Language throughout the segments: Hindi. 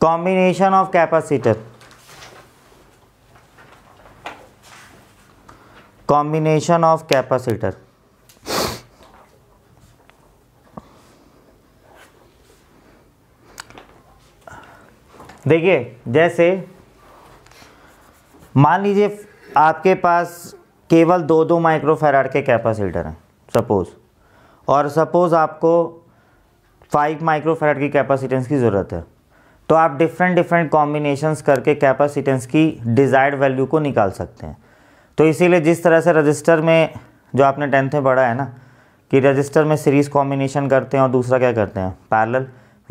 combination of capacitor combination of capacitor देखिए जैसे मान लीजिए आपके पास केवल दो दो माइक्रोफेराड के कैपेसिटर हैं सपोज़ और सपोज़ आपको फाइव माइक्रोफेराड की कैपेसिटेंस की ज़रूरत है तो आप डिफरेंट डिफरेंट कॉम्बिनेशंस करके कैपेसिटेंस की डिज़ायर्ड वैल्यू को निकाल सकते हैं तो इसीलिए जिस तरह से रजिस्टर में जो आपने टेंथ में पढ़ा है ना कि रजिस्टर में सीरीज़ कॉम्बिनेशन करते हैं और दूसरा क्या करते हैं पैरल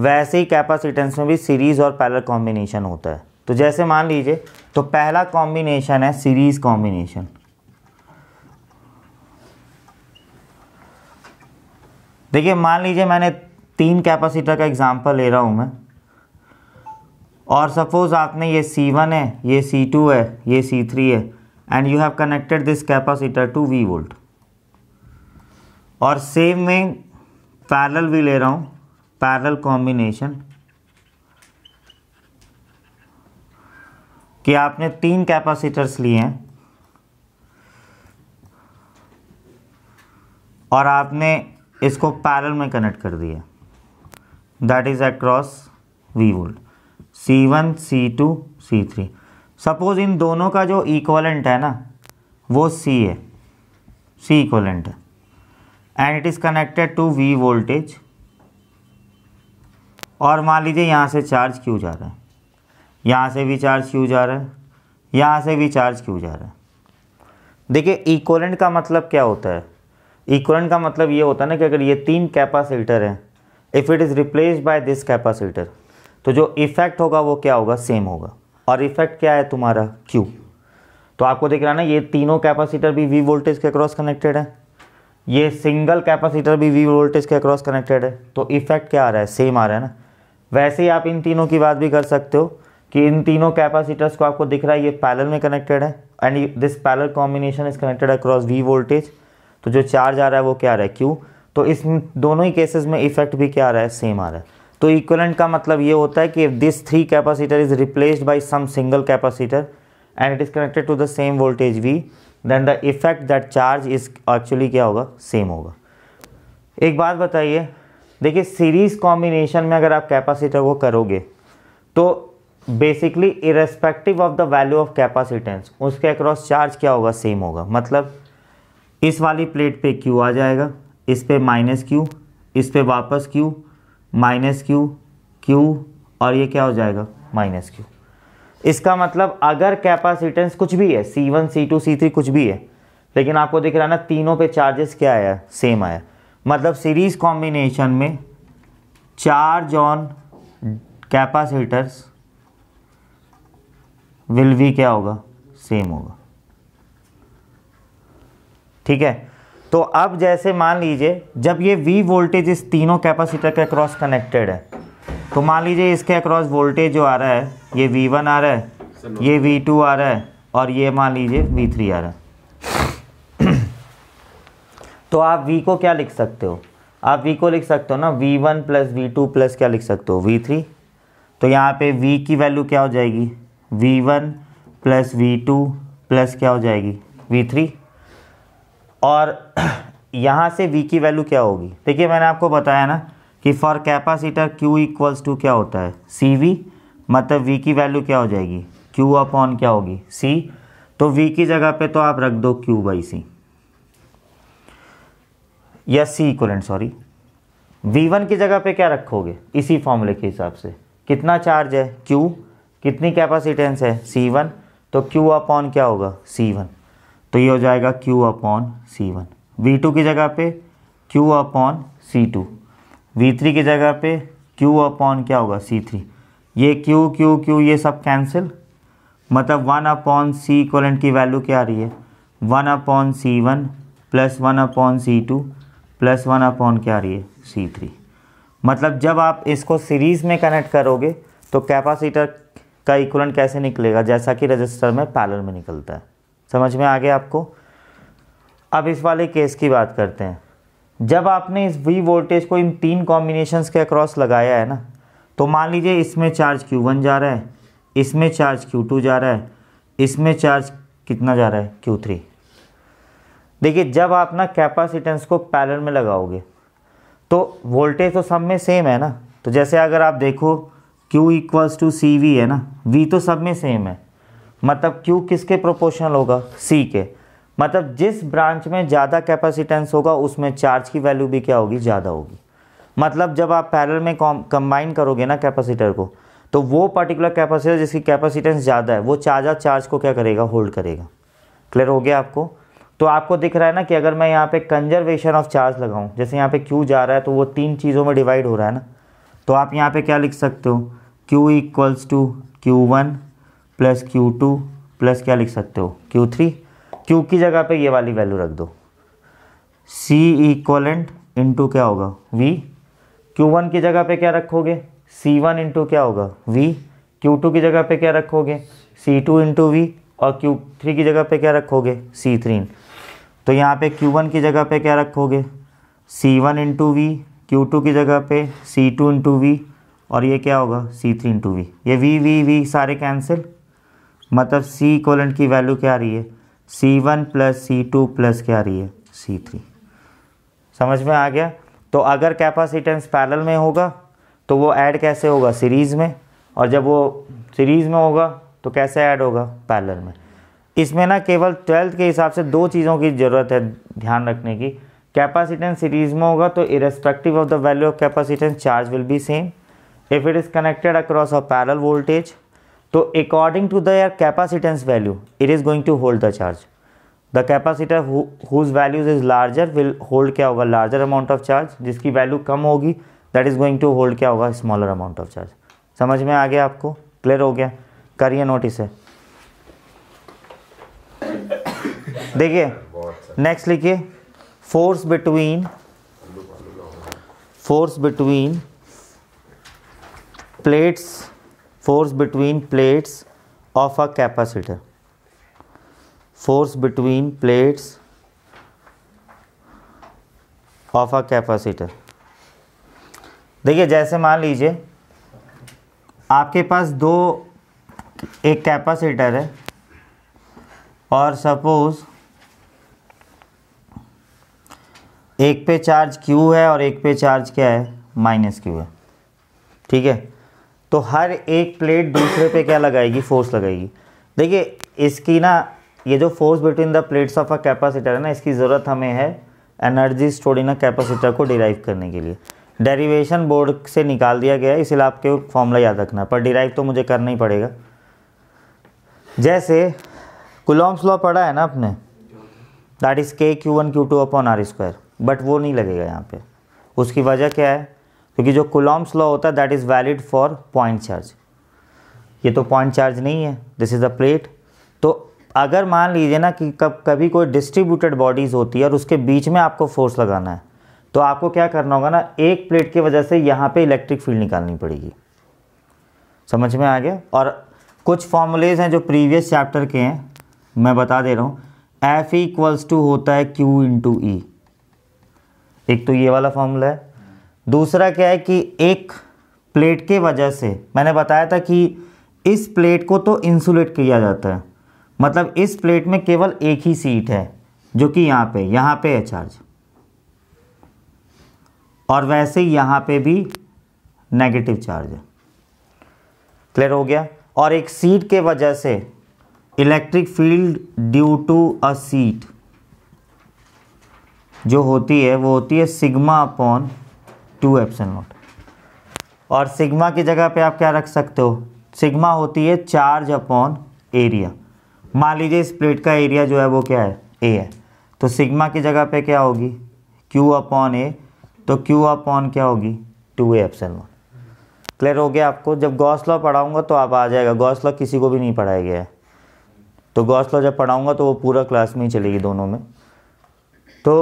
वैसे ही कैपेसिटेंस में भी सीरीज़ और पैरल कॉम्बिनेशन होता है तो जैसे मान लीजिए तो पहला कॉम्बिनेशन है सीरीज़ कॉम्बिनेशन देखिए मान लीजिए मैंने तीन कैपेसिटर का एग्जांपल ले रहा हूँ मैं और सपोज़ आपने ये सी वन है ये सी टू है ये सी थ्री है and you have connected this capacitor to V volt और सेम में पैरल भी ले रहा हूँ पैरल कॉम्बिनेशन कि आपने तीन कैपेसिटर्स लिए हैं और आपने इसको पैरल में कनेक्ट कर दिया that is across V volt C one C two C three suppose इन दोनों का जो इक्वलेंट है ना वो सी है सी इक्वलेंट है and it is connected to V voltage और मान लीजिए यहाँ से चार्ज क्यों जा रहा है यहाँ से भी चार्ज क्यों जा रहा है यहाँ से भी चार्ज क्यों जा रहा है देखिए इक्वलेंट का मतलब क्या होता है इक्वलेंट का मतलब ये होता है ना कि अगर ये तीन कैपासीटर हैं if it is replace by this capacitor तो जो इफ़ेक्ट होगा वो क्या होगा सेम होगा और इफ़ेक्ट क्या है तुम्हारा क्यू तो आपको देख रहा है ना ये तीनों कैपेसिटर भी वी वोल्टेज के अक्रॉस कनेक्टेड है ये सिंगल कैपेसिटर भी वी वोल्टेज के अक्रॉस कनेक्टेड है तो इफ़ेक्ट क्या आ रहा है सेम आ रहा है ना वैसे ही आप इन तीनों की बात भी कर सकते हो कि इन तीनों कैपेसिटर्स को आपको दिख रहा है ये पैलर में कनेक्टेड है and this parallel combination is connected across V voltage तो जो चार्ज आ रहा है वो क्या आ रहा है क्यू तो इस दोनों ही केसेस में इफेक्ट भी क्या आ रहा है सेम आ रहा है तो इक्वलेंट का मतलब ये होता है कि if this three capacitor is replaced by some single capacitor and it is connected to the same voltage V then the effect that charge is actually क्या होगा सेम होगा एक बात बताइए देखिए सीरीज कॉम्बिनेशन में अगर आप कैपेसिटर को करोगे तो basically irrespective of the value of capacitance उसके अक्रॉस चार्ज क्या होगा सेम होगा मतलब इस वाली प्लेट पे क्यू आ जाएगा इस पे माइनस क्यू इस पे वापस क्यू माइनस क्यू क्यू और ये क्या हो जाएगा माइनस क्यू इसका मतलब अगर कैपेसिटेंस कुछ भी है C one C two C three कुछ भी है लेकिन आपको दिख रहा है ना तीनों पे चार्जेस क्या आया सेम आया मतलब सीरीज कॉम्बिनेशन में चार्ज ऑन कैपासीटर्स विल भी क्या होगा सेम होगा ठीक है तो अब जैसे मान लीजिए जब ये वी वोल्टेज इस तीनों कैपेसिटर के अक्रॉस कनेक्टेड है तो मान लीजिए इसके अक्रॉस वोल्टेज जो आ रहा है ये वी वन आ रहा है ये वी टू आ रहा है और ये मान लीजिए वी थ्री आ रहा है तो आप वी को क्या लिख सकते हो आप वी को लिख सकते हो ना V one plus V two plus क्या लिख सकते हो वी थ्री तो यहाँ पे वी की वैल्यू क्या हो जाएगी V one plus V two plus क्या हो जाएगी वी थ्री और यहाँ से वी की वैल्यू क्या होगी देखिए मैंने आपको बताया ना कि for capacitor Q equals to क्या होता है सी वी मतलब वी की वैल्यू क्या हो जाएगी क्यू अपॉन क्या होगी सी तो वी की जगह पे तो आप रख दो क्यू बाई सी या C equivalent sorry V one की जगह पे क्या रखोगे इसी फॉर्मूले के हिसाब से कितना चार्ज है क्यू कितनी कैपेसिटेंस है सी वन तो क्यू अपॉन क्या होगा सी वन तो ये हो जाएगा Q upon C one V two की जगह पे Q upon C two V three की जगह पे Q अपॉन क्या होगा सी थ्री ये Q Q Q ये सब कैंसिल मतलब वन अपॉन सी इक्वलेंट की वैल्यू क्या आ रही है one upon C one plus one upon C two plus one upon क्या आ रही है सी थ्री मतलब जब आप इसको सीरीज़ में कनेक्ट करोगे तो कैपेसिटर का इक्वलेंट कैसे निकलेगा जैसा कि रजिस्टर में पैरेलल में निकलता है समझ में आ गया आपको अब इस वाले केस की बात करते हैं जब आपने इस वी वोल्टेज को इन तीन कॉम्बिनेशंस के अक्रॉस लगाया है ना तो मान लीजिए इसमें चार्ज क्यू वन जा रहा है इसमें चार्ज क्यू टू जा रहा है इसमें चार्ज कितना जा रहा है क्यू थ्री देखिए जब आप ना कैपेसिटेंस को पैरल में लगाओगे तो वोल्टेज तो सब में सेम है ना तो जैसे अगर आप देखो Q equals to C V है ना वी तो सब में सेम है मतलब Q किसके प्रोपोर्शनल होगा C के मतलब जिस ब्रांच में ज़्यादा कैपेसिटेंस होगा उसमें चार्ज की वैल्यू भी क्या होगी ज़्यादा होगी मतलब जब आप पैरल में कंबाइन करोगे ना कैपेसिटर को तो वो पर्टिकुलर कैपेसिटर जिसकी कैपेसिटेंस ज़्यादा है वो चार्जर चार्ज को क्या करेगा होल्ड करेगा क्लियर हो गया आपको तो आपको दिख रहा है ना कि अगर मैं यहाँ पे कंजर्वेशन ऑफ चार्ज लगाऊँ जैसे यहाँ पे क्यू जा रहा है तो वो तीन चीज़ों में डिवाइड हो रहा है ना तो आप यहाँ पे क्या लिख सकते हो Q equals to Q one plus Q two plus क्या लिख सकते हो क्यू थ्री क्यू की जगह पे ये वाली वैल्यू रख दो सी इक्वलेंट इंटू क्या होगा वी क्यू वन की जगह पे क्या रखोगे सी वन इंटू क्या होगा वी क्यू टू की जगह पे क्या रखोगे सी टू इंटू वी और क्यू थ्री की जगह पे क्या रखोगे सी थ्री तो यहाँ पे क्यू वन की जगह पे क्या रखोगे C one into V Q two की जगह पे सी टू इंटू वी और ये क्या होगा सी थ्री इंटू वी ये वी वी वी सारे कैंसिल मतलब सी कोलन की वैल्यू क्या आ रही है C one plus C two plus क्या आ रही है सी थ्री समझ में आ गया तो अगर कैपेसिटेंस पैरल में होगा तो वो ऐड कैसे होगा सीरीज़ में और जब वो सीरीज़ में होगा तो कैसे ऐड होगा पैरल में इसमें ना केवल ट्वेल्थ के हिसाब से दो चीज़ों की ज़रूरत है ध्यान रखने की कैपेसिटेंस सीरीज में होगा तो irrespective of the value of capacitance charge will be same if it is connected across a parallel voltage तो according to their capacitance value it is going to hold the charge the capacitor whose values is larger will hold क्या होगा लार्जर अमाउंट ऑफ चार्ज जिसकी वैल्यू कम होगी that is going to hold क्या होगा स्मॉलर अमाउंट ऑफ चार्ज समझ में आ गया आपको क्लियर हो गया करिए नोटिस है देखिए नेक्स्ट लिखिए force between force between plates force between plates of a capacitor force between plates of a capacitor देखिए जैसे मान लीजिए आपके पास दो एक कैपेसिटर है और सपोज़ एक पे चार्ज Q है और एक पे चार्ज क्या है माइनस Q है ठीक है तो हर एक प्लेट दूसरे पे क्या लगाएगी फोर्स लगाएगी देखिए इसकी ना ये जो force between the plates of a capacitor है ना इसकी ज़रूरत हमें है energy store in a capacitor को डिराइव करने के लिए डेरिवेशन बोर्ड से निकाल दिया गया है इसलिए आपके फॉर्मूला याद रखना पर डिराइव तो मुझे करना ही पड़ेगा जैसे कुलॉम्स लॉ पढ़ा है ना आपने that is K Q one Q two upon R square but वो नहीं लगेगा यहाँ पे उसकी वजह क्या है क्योंकि जो कुलॉम्स लॉ होता है that is valid for point charge ये तो पॉइंट चार्ज नहीं है दिस इज़ अ प्लेट तो अगर मान लीजिए ना कि कब कभी कोई डिस्ट्रीब्यूटेड बॉडीज़ होती है और उसके बीच में आपको फोर्स लगाना है तो आपको क्या करना होगा ना एक प्लेट की वजह से यहाँ पे इलेक्ट्रिक फील्ड निकालनी पड़ेगी समझ में आ गया और कुछ फॉर्मूलेज हैं जो प्रीवियस चैप्टर के हैं मैं बता दे रहा हूँ एफ इक्वल्स टू होता है क्यू इंटू ई एक तो ये वाला फॉर्मूला है दूसरा क्या है कि एक प्लेट के वजह से मैंने बताया था कि इस प्लेट को तो इंसुलेट किया जाता है मतलब इस प्लेट में केवल एक ही सीट है जो कि यहाँ पे यहाँ पे है चार्ज और वैसे ही यहाँ पे भी नेगेटिव चार्ज है क्लियर हो गया और एक सीट के वजह से electric field due to a sheet जो होती है वो होती है sigma upon two epsilon naught और सिग्मा की जगह पे आप क्या रख सकते हो सिग्मा होती है चार्ज अपॉन एरिया मान लीजिए इस प्लेट का एरिया जो है वो क्या है ए है तो सिग्मा की जगह पे क्या होगी क्यू अपॉन ए तो क्यू अपॉन क्या होगी टू एप्सन नॉट क्लियर हो गया आपको जब गौसलॉ पढ़ाऊंगा तो आप आ जाएगा गौसलॉ किसी को भी नहीं पढ़ाया गया है तो गौसलॉ जब पढ़ाऊंगा तो वो पूरा क्लास में ही चलेगी दोनों में तो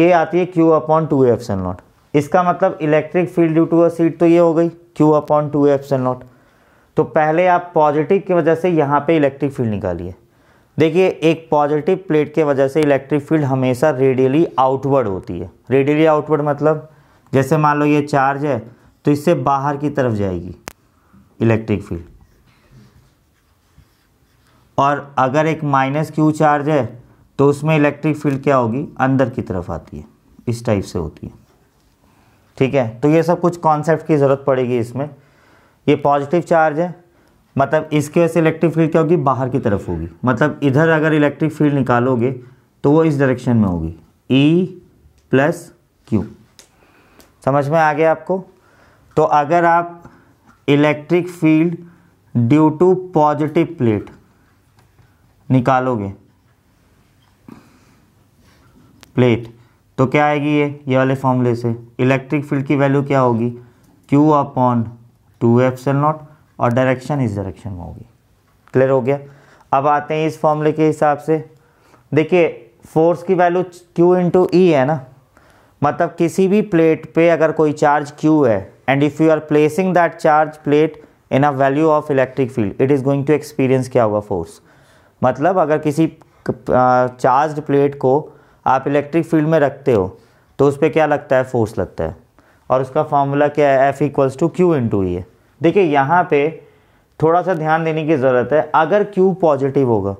ये आती है Q upon two epsilon naught इसका मतलब electric field due to a sheet तो ये हो गई Q upon two epsilon naught तो पहले आप पॉजिटिव की वजह से यहाँ पे इलेक्ट्रिक फील्ड निकालिए देखिए एक पॉजिटिव प्लेट के वजह से इलेक्ट्रिक फील्ड हमेशा रेडियली आउटवर्ड होती है रेडियली आउटवर्ड मतलब जैसे मान लो ये चार्ज है तो इससे बाहर की तरफ जाएगी इलेक्ट्रिक फील्ड और अगर एक माइनस क्यू चार्ज है तो उसमें इलेक्ट्रिक फील्ड क्या होगी अंदर की तरफ आती है इस टाइप से होती है ठीक है तो ये सब कुछ कॉन्सेप्ट की ज़रूरत पड़ेगी इसमें ये पॉजिटिव चार्ज है मतलब इसकी वजह से इलेक्ट्रिक फील्ड क्या होगी बाहर की तरफ होगी मतलब इधर अगर इलेक्ट्रिक फील्ड निकालोगे तो वो इस डायरेक्शन में होगी ई प्लस क्यू समझ में आ गया आपको तो अगर आप electric field due to positive plate निकालोगे प्लेट तो क्या आएगी ये ये वाले फॉर्मूले से इलेक्ट्रिक फील्ड की वैल्यू क्या होगी क्यू अपॉन टू एफ नॉट और डायरेक्शन इस डायरेक्शन में होगी क्लियर हो गया अब आते हैं इस फॉर्मूले के हिसाब से देखिए फोर्स की वैल्यू क्यू इंटू ई है ना मतलब किसी भी प्लेट पे अगर कोई चार्ज क्यू है and if you are placing that charge plate in a value of electric field it is going to experience क्या होगा फोर्स मतलब अगर किसी चार्ज uh, प्लेट को आप इलेक्ट्रिक फील्ड में रखते हो तो उस पर क्या लगता है फोर्स लगता है और उसका फॉर्मूला क्या है F equals to Q into ये देखिए यहाँ पे थोड़ा सा ध्यान देने की ज़रूरत है अगर क्यू पॉजिटिव होगा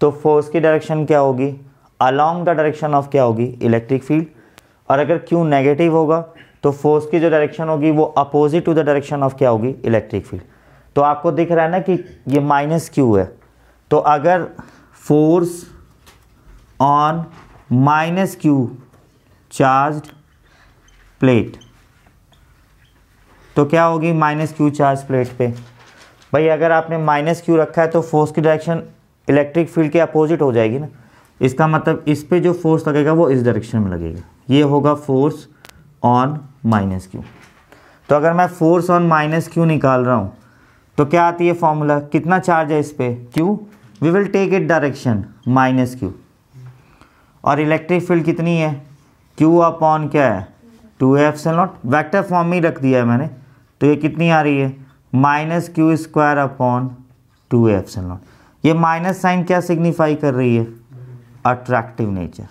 तो फोर्स की डायरेक्शन क्या होगी अलॉन्ग द डायरेक्शन ऑफ क्या होगी इलेक्ट्रिक फील्ड और अगर क्यू नेगेटिव होगा तो फोर्स की जो डायरेक्शन होगी वो opposite to the direction of क्या होगी इलेक्ट्रिक फील्ड तो आपको दिख रहा है ना कि ये माइनस क्यू है तो अगर force on minus Q charge plate तो क्या होगी माइनस क्यू चार्ज प्लेट पे भाई अगर आपने माइनस क्यू रखा है तो फोर्स की डायरेक्शन इलेक्ट्रिक फील्ड के अपोजिट हो जाएगी ना इसका मतलब इस पे जो फोर्स लगेगा वो इस डायरेक्शन में लगेगा ये होगा फोर्स ऑन माइनस क्यू तो अगर मैं फोर्स ऑन माइनस क्यू निकाल रहा हूँ तो क्या आती है फॉर्मूला कितना चार्ज है इस पर Q we will take it direction minus Q और इलेक्ट्रिक फील्ड कितनी है क्यू अपॉन क्या है two epsilon naught vector form में रख दिया है मैंने तो ये कितनी आ रही है minus Q square upon two epsilon naught ये माइनस साइन क्या सिग्निफाई कर रही है अट्रैक्टिव नेचर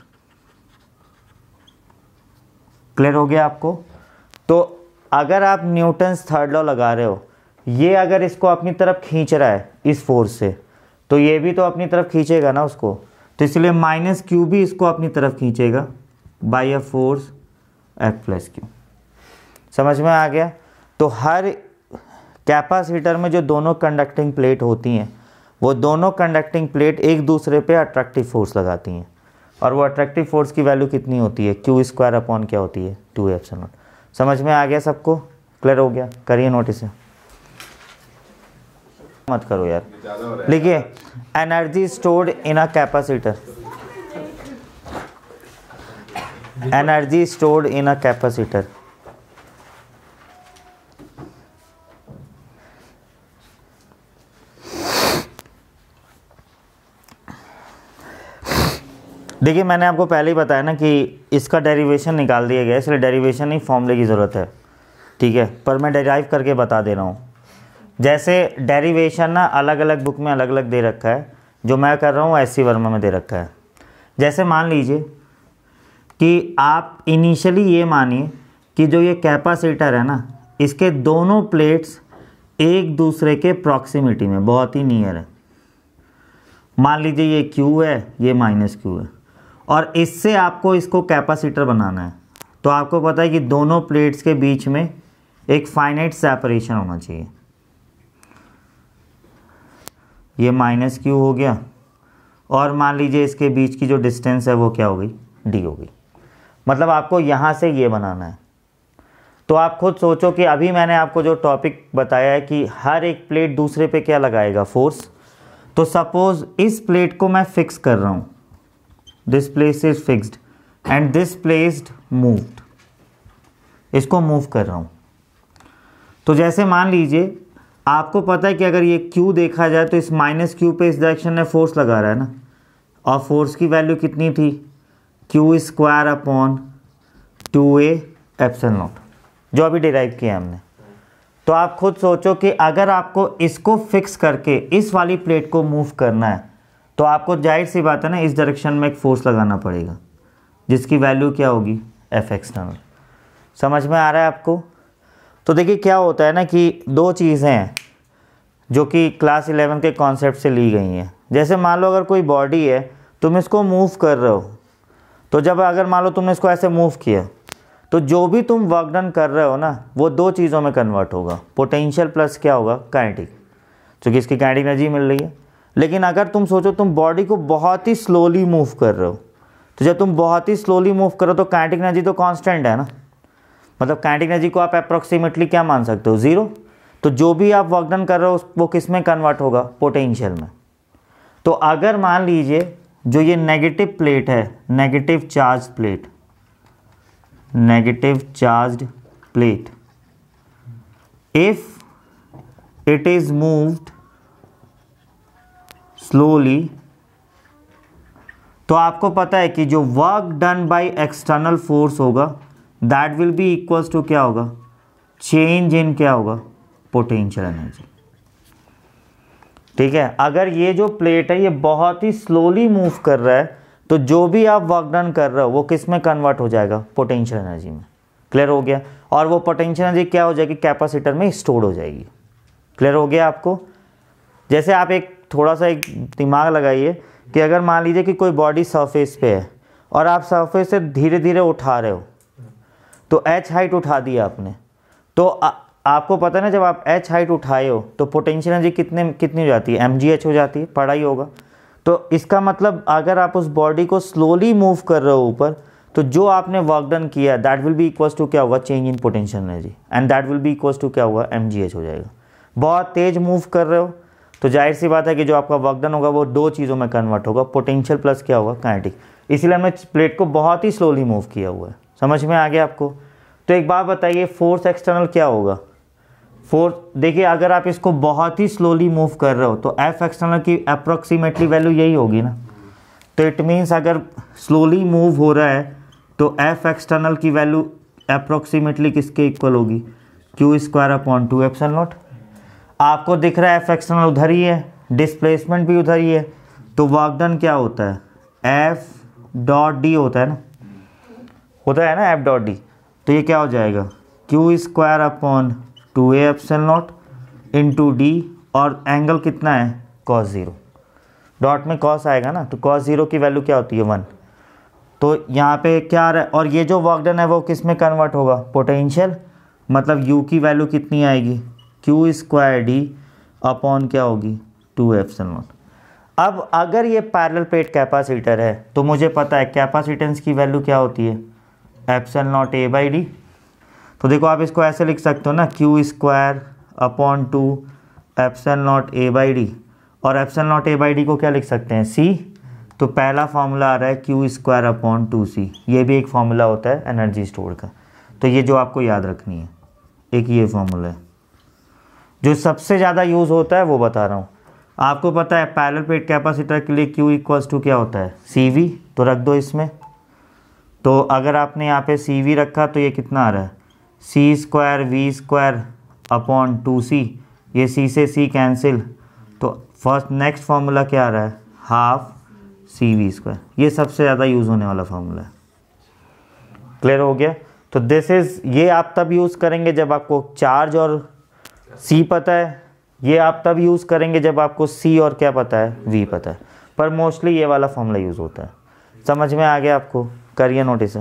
क्लियर हो गया आपको तो अगर आप न्यूटन्स थर्ड लॉ लगा रहे हो ये अगर इसको अपनी तरफ खींच रहा है इस फोर्स से तो ये भी तो अपनी तरफ खींचेगा ना उसको तो इसलिए माइनस क्यू भी इसको अपनी तरफ खींचेगा by a force F plus Q समझ में आ गया तो हर कैपेसिटर में जो दोनों कंडक्टिंग प्लेट होती हैं वो दोनों कंडक्टिंग प्लेट एक दूसरे पे अट्रैक्टिव फोर्स लगाती हैं और वो अट्रैक्टिव फोर्स की वैल्यू कितनी होती है क्यू स्क्वायर अपॉन क्या होती है टू एफ समझ में आ गया सबको क्लियर हो गया करिए नोटिस मत करो यार लिखिए energy stored in a capacitor energy stored in a capacitor देखिए मैंने आपको पहले ही बताया ना कि इसका डेरिवेशन निकाल दिया गया इसलिए डेरिवेशन ही फॉर्मूले की ज़रूरत है ठीक है पर मैं डेराइव करके बता दे रहा हूँ जैसे डेरिवेशन ना अलग अलग बुक में अलग अलग दे रखा है जो मैं कर रहा हूँ एस सी वर्मा में दे रखा है जैसे मान लीजिए कि आप इनिशियली ये मानिए कि जो ये कैपासीटर है ना इसके दोनों प्लेट्स एक दूसरे के प्रॉक्सिमिटी में बहुत ही नियर है मान लीजिए ये Q है ये माइनस Q है और इससे आपको इसको कैपासीटर बनाना है तो आपको पता है कि दोनों प्लेट्स के बीच में एक फाइनाइट सेपरेशन होना चाहिए ये माइनस क्यू हो गया और मान लीजिए इसके बीच की जो डिस्टेंस है वो क्या हो गई डी हो गई मतलब आपको यहाँ से ये बनाना है तो आप खुद सोचो कि अभी मैंने आपको जो टॉपिक बताया है कि हर एक प्लेट दूसरे पे क्या लगाएगा फोर्स तो सपोज़ इस प्लेट को मैं फिक्स कर रहा हूँ this place is fixed and this placed moved इसको मूव कर रहा हूँ तो जैसे मान लीजिए आपको पता है कि अगर ये क्यू देखा जाए तो इस माइनस क्यू पे इस डायरेक्शन में फोर्स लगा रहा है ना और फोर्स की वैल्यू कितनी थी Q square upon two A epsilon naught जो अभी डिराइव किया हमने तो आप खुद सोचो कि अगर आपको इसको फिक्स करके इस वाली प्लेट को मूव करना है तो आपको जाहिर सी बात है ना इस डायरेक्शन में एक फोर्स लगाना पड़ेगा जिसकी वैल्यू क्या होगी एफ एक्सटर्नल समझ में आ रहा है आपको तो देखिए क्या होता है ना कि दो चीज़ें हैं जो कि क्लास इलेवन के कॉन्सेप्ट से ली गई हैं जैसे मान लो अगर कोई बॉडी है तुम इसको मूव कर रहे हो तो जब अगर मान लो तुमने इसको ऐसे मूव किया तो जो भी तुम वर्क डन कर रहे हो ना वो दो चीज़ों में कन्वर्ट होगा पोटेंशियल प्लस क्या होगा काइनेटिक क्योंकि इसकी काइनेटिक एनर्जी मिल रही है लेकिन अगर तुम सोचो तुम बॉडी को बहुत ही स्लोली मूव कर रहे हो तो जब तुम बहुत ही स्लोली मूव करो तो काइनेटिक एनर्जी तो कांस्टेंट है ना मतलब काइनेटिक एनर्जी को आप अप्रोक्सीमेटली क्या मान सकते हो ज़ीरो तो जो भी आप वर्क डन कर रहे हो वो किस में कन्वर्ट होगा पोटेंशियल में तो अगर मान लीजिए जो ये नेगेटिव प्लेट है negative charge plate negative charge plate if it is moved slowly तो आपको पता है कि जो work done by external force होगा that will be equals to क्या होगा चेंज इन क्या होगा पोटेंशियल एनर्जी ठीक है अगर ये जो प्लेट है ये बहुत ही स्लोली मूव कर रहा है तो जो भी आप वर्क डन कर रहे हो वो किस में कन्वर्ट हो जाएगा पोटेंशियल एनर्जी में क्लियर हो गया और वो पोटेंशियल एनर्जी क्या हो जाएगी कैपेसिटर में स्टोर हो जाएगी क्लियर हो गया आपको जैसे आप एक थोड़ा सा एक दिमाग लगाइए कि अगर मान लीजिए कि कोई बॉडी सरफेस पे है और आप सरफेस से धीरे धीरे उठा रहे हो तो एच हाइट उठा दिया आपने तो आ, आपको पता ना जब आप एच हाइट उठाए हो तो पोटेंशियल एनर्जी कितने कितनी हो जाती है एम हो जाती है पढ़ा ही होगा तो इसका मतलब अगर आप उस बॉडी को स्लोली मूव कर रहे हो ऊपर तो जो आपने वर्क डन किया है that will be equal to क्या हुआ change in potential energy and that will be equal to क्या हुआ एम हो जाएगा बहुत तेज मूव कर रहे हो तो जाहिर सी बात है कि जो आपका वर्क डन होगा वो दो चीज़ों में कन्वर्ट होगा पोटेंशियल प्लस क्या होगा काइनेटिक इसीलिए हमने प्लेट को बहुत ही स्लोली मूव किया हुआ है समझ में आ गया आपको तो एक बात बताइए फोर्स एक्सटर्नल क्या होगा फोर्थ देखिए अगर आप इसको बहुत ही स्लोली मूव कर रहे हो तो एफ एक्सटर्नल की अप्रोक्सीमेटली वैल्यू यही होगी ना तो इट मीन्स अगर स्लोली मूव हो रहा है तो एफ एक्सटर्नल की वैल्यू अप्रोक्सीमेटली किसके इक्वल होगी Q square upon two epsilon naught आपको दिख रहा है एफ एक्सटर्नल उधर ही है डिस्प्लेसमेंट भी उधर ही है तो वर्कडन क्या होता है एफ डॉट डी होता है ना होता है ना एफ डॉट डी तो ये क्या हो जाएगा Q square upon two epsilon naught two D और एंगल कितना है कॉस ज़ीरो डॉट में कॉस आएगा ना तो कॉस ज़ीरो की वैल्यू क्या होती है वन तो यहाँ पे क्या आ रहा है और ये जो वर्कडन है वो किस में कन्वर्ट होगा पोटेंशियल मतलब यू की वैल्यू कितनी आएगी क्यू स्क्वायर डी अपॉन क्या होगी टू सेल नॉट अब अगर ये पैरल प्लेट कैपेसिटर है तो मुझे पता है कैपेसिटेंस की वैल्यू क्या होती है epsilon naught A by D तो देखो आप इसको ऐसे लिख सकते हो ना Q square upon two epsilon naught A by D और epsilon naught A by D को क्या लिख सकते हैं सी तो पहला फार्मूला आ रहा है Q square upon two C ये भी एक फार्मूला होता है एनर्जी स्टोर का तो ये जो आपको याद रखनी है एक ये फॉर्मूला है जो सबसे ज़्यादा यूज़ होता है वो बता रहा हूँ आपको पता है पैरल प्लेट कैपेसिटर के लिए क्यू इक्वल्स टू क्या होता है सी वी तो रख दो इसमें तो अगर आपने यहाँ पे सी वी रखा तो ये कितना आ रहा है C square V square upon two C ये सी से सी कैंसिल तो फर्स्ट नेक्स्ट फार्मूला क्या आ रहा है हाफ सी वी स्क्वायर ये सबसे ज़्यादा यूज़ होने वाला फार्मूला है क्लियर हो गया तो दिस इज़ ये आप तब यूज़ करेंगे जब आपको चार्ज और सी पता है ये आप तब यूज़ करेंगे जब आपको सी और क्या पता है वी पता है पर मोस्टली ये वाला फॉर्मूला यूज़ होता है समझ में आ गया आपको करिए नोटिस